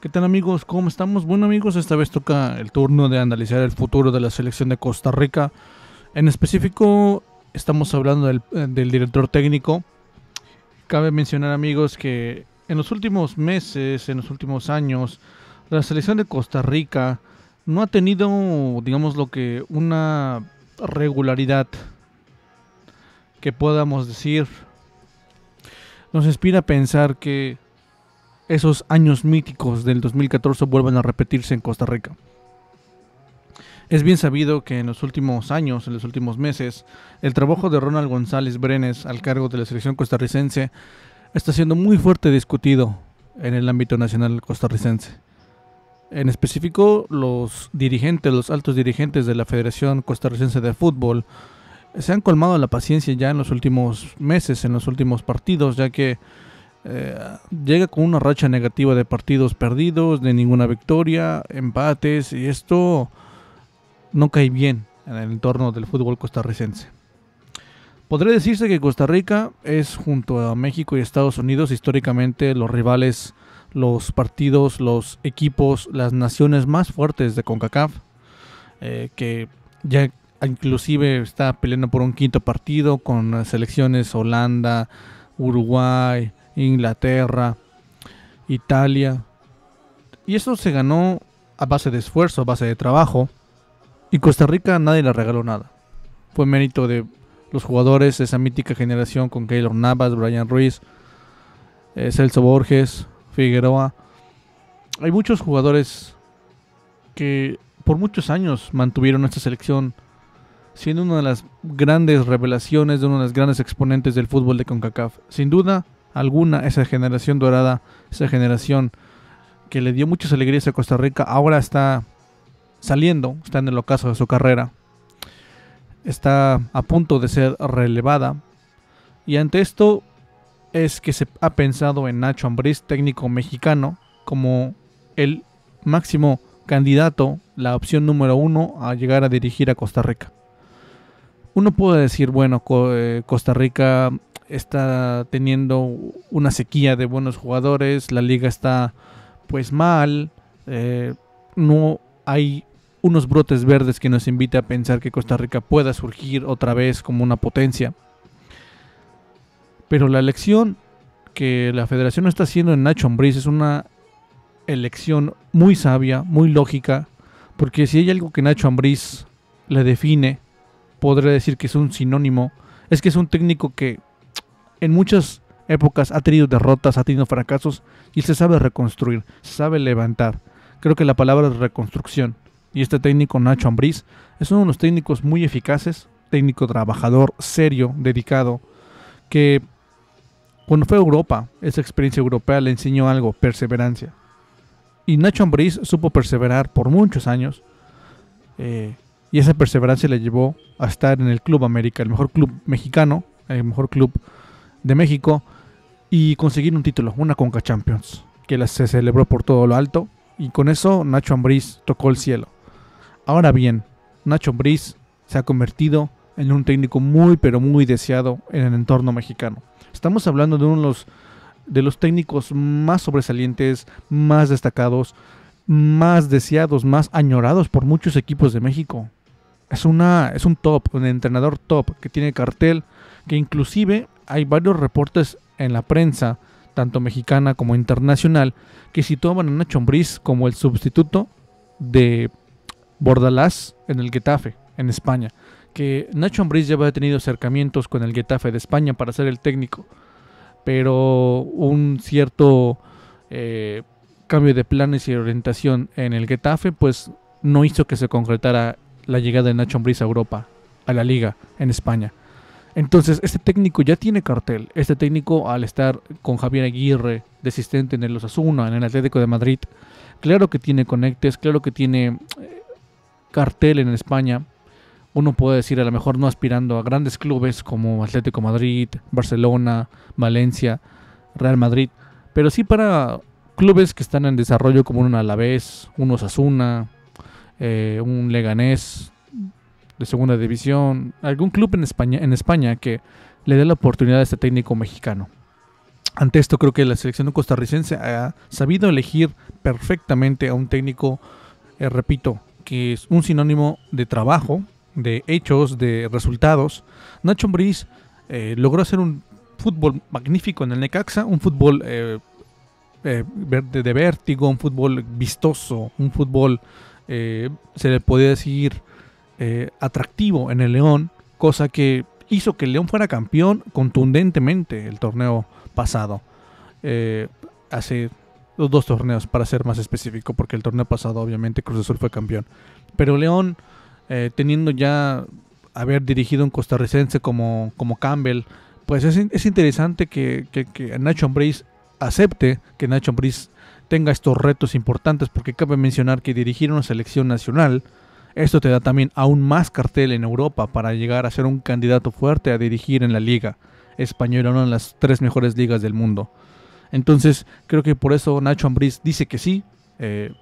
¿Qué tal amigos? ¿Cómo estamos? Bueno amigos, esta vez toca el turno de analizar el futuro de la selección de Costa Rica. En específico, estamos hablando del, eh, del director técnico. Cabe mencionar amigos que en los últimos meses, en los últimos años, la selección de Costa Rica no ha tenido, digamos lo que, una regularidad que podamos decir. Nos inspira a pensar que esos años míticos del 2014 vuelvan a repetirse en Costa Rica. Es bien sabido que en los últimos años, en los últimos meses, el trabajo de Ronald González Brenes al cargo de la selección costarricense está siendo muy fuerte discutido en el ámbito nacional costarricense. En específico, los dirigentes, los altos dirigentes de la Federación Costarricense de Fútbol se han colmado la paciencia ya en los últimos meses, en los últimos partidos, ya que eh, llega con una racha negativa de partidos perdidos, de ninguna victoria, empates, y esto no cae bien en el entorno del fútbol costarricense. Podría decirse que Costa Rica es junto a México y Estados Unidos históricamente los rivales, los partidos, los equipos, las naciones más fuertes de CONCACAF, eh, que ya inclusive está peleando por un quinto partido con selecciones Holanda, Uruguay, Inglaterra, Italia. Y eso se ganó a base de esfuerzo, a base de trabajo. Y Costa Rica nadie le regaló nada. Fue mérito de los jugadores, esa mítica generación con Keylor Navas, Brian Ruiz, eh, Celso Borges, Figueroa. Hay muchos jugadores que por muchos años mantuvieron esta selección, siendo una de las grandes revelaciones, de uno de los grandes exponentes del fútbol de CONCACAF. Sin duda, alguna esa generación dorada, esa generación que le dio muchas alegrías a Costa Rica, ahora está saliendo, está en el ocaso de su carrera, está a punto de ser relevada. Y ante esto es que se ha pensado en Nacho Ambriz, técnico mexicano, como el máximo candidato, la opción número uno a llegar a dirigir a Costa Rica uno puede decir, bueno, eh, Costa Rica está teniendo una sequía de buenos jugadores, la liga está pues mal, eh, no hay unos brotes verdes que nos invite a pensar que Costa Rica pueda surgir otra vez como una potencia. Pero la elección que la federación está haciendo en Nacho Ambriz es una elección muy sabia, muy lógica, porque si hay algo que Nacho Ambriz le define podré decir que es un sinónimo, es que es un técnico que en muchas épocas ha tenido derrotas, ha tenido fracasos y se sabe reconstruir, se sabe levantar. Creo que la palabra es reconstrucción. Y este técnico Nacho Ambriz es uno de los técnicos muy eficaces, técnico trabajador, serio, dedicado, que cuando fue a Europa, esa experiencia europea le enseñó algo, perseverancia. Y Nacho Ambriz supo perseverar por muchos años. Eh, y esa perseverancia le llevó a estar en el Club América, el mejor club mexicano, el mejor club de México y conseguir un título, una Conca Champions, que se celebró por todo lo alto y con eso Nacho Ambriz tocó el cielo. Ahora bien, Nacho Ambriz se ha convertido en un técnico muy pero muy deseado en el entorno mexicano. Estamos hablando de uno de los técnicos más sobresalientes, más destacados, más deseados, más añorados por muchos equipos de México es, una, es un top, un entrenador top que tiene cartel, que inclusive hay varios reportes en la prensa, tanto mexicana como internacional, que situaban a Nacho Ambriz como el sustituto de Bordalás en el Getafe, en España. Que Nacho Ambriz ya había tenido acercamientos con el Getafe de España para ser el técnico, pero un cierto eh, cambio de planes y orientación en el Getafe, pues no hizo que se concretara la llegada de Nacho Ambriz a Europa, a la liga en España. Entonces, este técnico ya tiene cartel. Este técnico, al estar con Javier Aguirre, de asistente en el Osasuna, en el Atlético de Madrid, claro que tiene conectes, claro que tiene eh, cartel en España. Uno puede decir, a lo mejor no aspirando a grandes clubes como Atlético Madrid, Barcelona, Valencia, Real Madrid, pero sí para clubes que están en desarrollo como un Alavés, un Osasuna, eh, un Leganés de segunda división, algún club en España, en España que le dé la oportunidad a este técnico mexicano. Ante esto creo que la selección costarricense ha sabido elegir perfectamente a un técnico, eh, repito, que es un sinónimo de trabajo, de hechos, de resultados. Nacho Mbriz eh, logró hacer un fútbol magnífico en el Necaxa, un fútbol de vértigo, un fútbol vistoso, un fútbol eh, se le podía decir eh, atractivo en el León, cosa que hizo que el León fuera campeón contundentemente el torneo pasado. Eh, hace los dos torneos, para ser más específico, porque el torneo pasado obviamente Cruz Azul fue campeón. Pero León, teniendo ya haber dirigido un costarricense como, como Campbell, pues es, interesante que, Nacho Ambriz acepte que Nacho Ambriz tenga estos retos importantes, porque cabe mencionar que dirigir una selección nacional, esto te da también aún más cartel en Europa para llegar a ser un candidato fuerte a dirigir en la liga española, una de las tres mejores ligas del mundo. Entonces, creo que por eso Nacho Ambriz dice que sí, eh,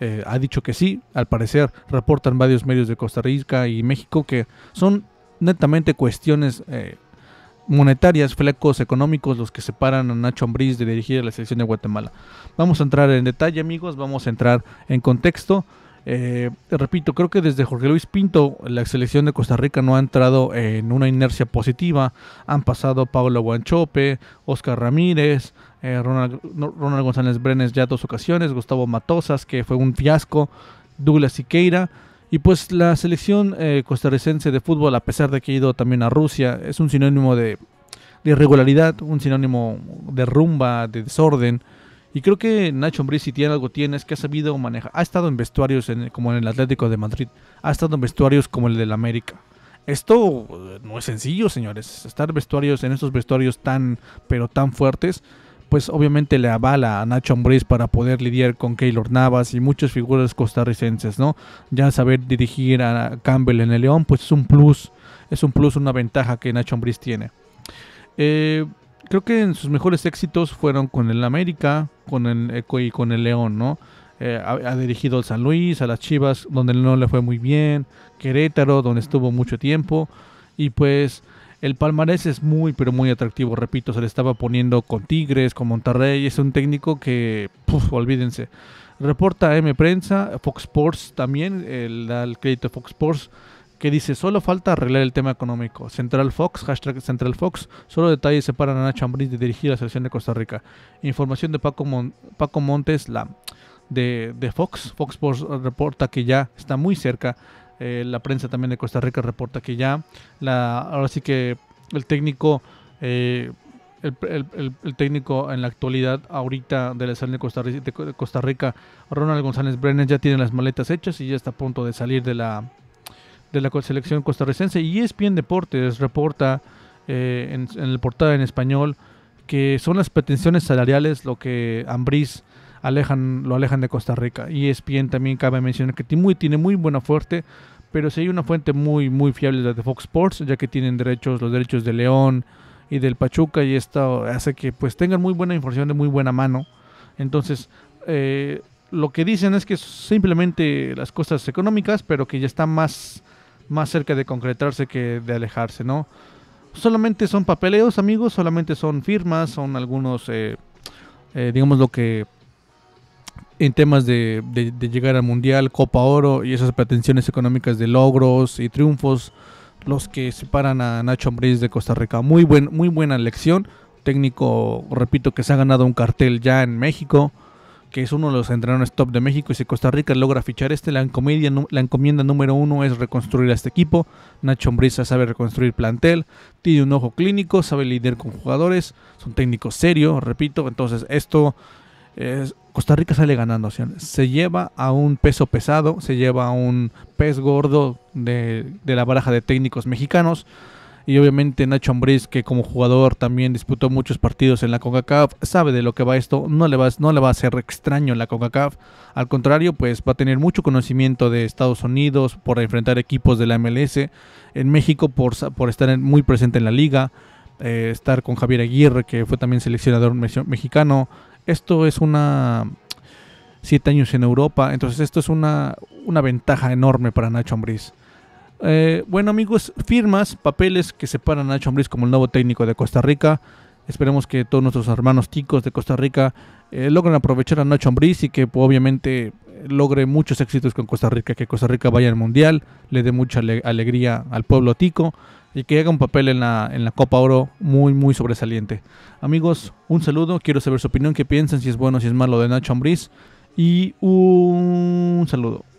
eh, ha dicho que sí, al parecer reportan varios medios de Costa Rica y México que son netamente cuestiones eh, monetarias, flecos económicos, los que separan a Nacho Ambriz de dirigir la selección de Guatemala. Vamos a entrar en detalle, amigos, vamos a entrar en contexto. Eh, repito, creo que desde Jorge Luis Pinto la selección de Costa Rica no ha entrado en una inercia positiva. Han pasado Pablo Guanchope, Oscar Ramírez, eh, Ronald, González Brenes ya dos ocasiones, Gustavo Matosas, que fue un fiasco, Douglas Siqueira. Y pues la selección eh, costarricense de fútbol, a pesar de que ha ido también a Rusia, es un sinónimo de, irregularidad, un sinónimo de rumba, de desorden. Y creo que Nacho Ambriz, si tiene algo, tiene es que ha sabido manejar. Ha estado en vestuarios como en el Atlético de Madrid, ha estado en vestuarios como el del América. Esto eh, no es sencillo, señores. Estar vestuarios en estos vestuarios tan, pero tan fuertes, pues obviamente le avala a Nacho Ambriz para poder lidiar con Keylor Navas y muchas figuras costarricenses, ¿no? Ya saber dirigir a Campbell en el León, pues es un plus, es un plus, una ventaja que Nacho Ambriz tiene. Eh, creo que en sus mejores éxitos fueron con el América, con el Eco y con el León, ¿no? Eh, ha, ha, dirigido al San Luis, a las Chivas, donde no le fue muy bien, Querétaro, donde estuvo mucho tiempo, y pues el palmarés es muy, pero muy atractivo. Repito, se le estaba poniendo con Tigres, con Monterrey. Es un técnico que, puf, olvídense. Reporta M Prensa, Fox Sports también, el, el crédito de Fox Sports que dice solo falta arreglar el tema económico. Central Fox, hashtag Central Fox, solo detalles separan a Nacho Ambriz de dirigir la selección de Costa Rica. Información de Paco, Montes, la de, de Fox. Fox Sports reporta que ya está muy cerca eh, la prensa también de Costa Rica reporta que ya, la, ahora sí que el técnico, eh, el, técnico en la actualidad, ahorita de la selección de Costa, Rica, Ronald González Brenes, ya tiene las maletas hechas y ya está a punto de salir de la, de la selección costarricense. Y ESPN Deportes reporta eh, en, el portal en español que son las pretensiones salariales lo que Ambriz alejan, lo alejan de Costa Rica. Y ESPN también cabe mencionar que tiene muy buena fuerte pero si hay una fuente muy, muy fiable la de Fox Sports, ya que tienen derechos, los derechos de León y del Pachuca, y esto hace que pues tengan muy buena información de muy buena mano. Entonces, eh, lo que dicen es que simplemente las cosas económicas, pero que ya está más, más cerca de concretarse que de alejarse, ¿no? Solamente son papeleos, amigos, solamente son firmas, son algunos, eh, eh, digamos, lo que en temas de, llegar al Mundial, Copa Oro y esas pretensiones económicas de logros y triunfos, los que separan a Nacho Ambriz de Costa Rica. Muy, buen, muy buena elección, Técnico, repito, que se ha ganado un cartel ya en México, que es uno de los entrenadores top de México. Y si Costa Rica logra fichar este, la encomienda, la encomienda número uno es reconstruir a este equipo. Nacho Ambriz sabe reconstruir plantel, tiene un ojo clínico, sabe lidiar con jugadores, son un técnico serio, repito. Entonces, esto es Costa Rica sale ganando. Se lleva a un peso pesado, se lleva a un pez gordo de, la baraja de técnicos mexicanos. Y obviamente Nacho Ambriz, que como jugador también disputó muchos partidos en la CONCACAF, sabe de lo que va esto, no le va, a ser extraño en la CONCACAF. Al contrario, pues va a tener mucho conocimiento de Estados Unidos por enfrentar equipos de la MLS, en México por, por estar muy presente en la liga, eh, estar con Javier Aguirre, que fue también seleccionador mexicano. Esto es una... siete años en Europa, entonces esto es una, una ventaja enorme para Nacho Ambriz. Eh, bueno amigos, firmas, papeles que separan a Nacho Ambriz como el nuevo técnico de Costa Rica. Esperemos que todos nuestros hermanos ticos de Costa Rica eh, logren aprovechar a Nacho Ambriz y que obviamente logre muchos éxitos con Costa Rica, que Costa Rica vaya al Mundial, le dé mucha alegría al pueblo tico y que haga un papel en la, en la Copa Oro muy, muy sobresaliente. Amigos, un saludo, quiero saber su opinión, qué piensan, si es bueno, si es malo de Nacho Ambriz y un saludo.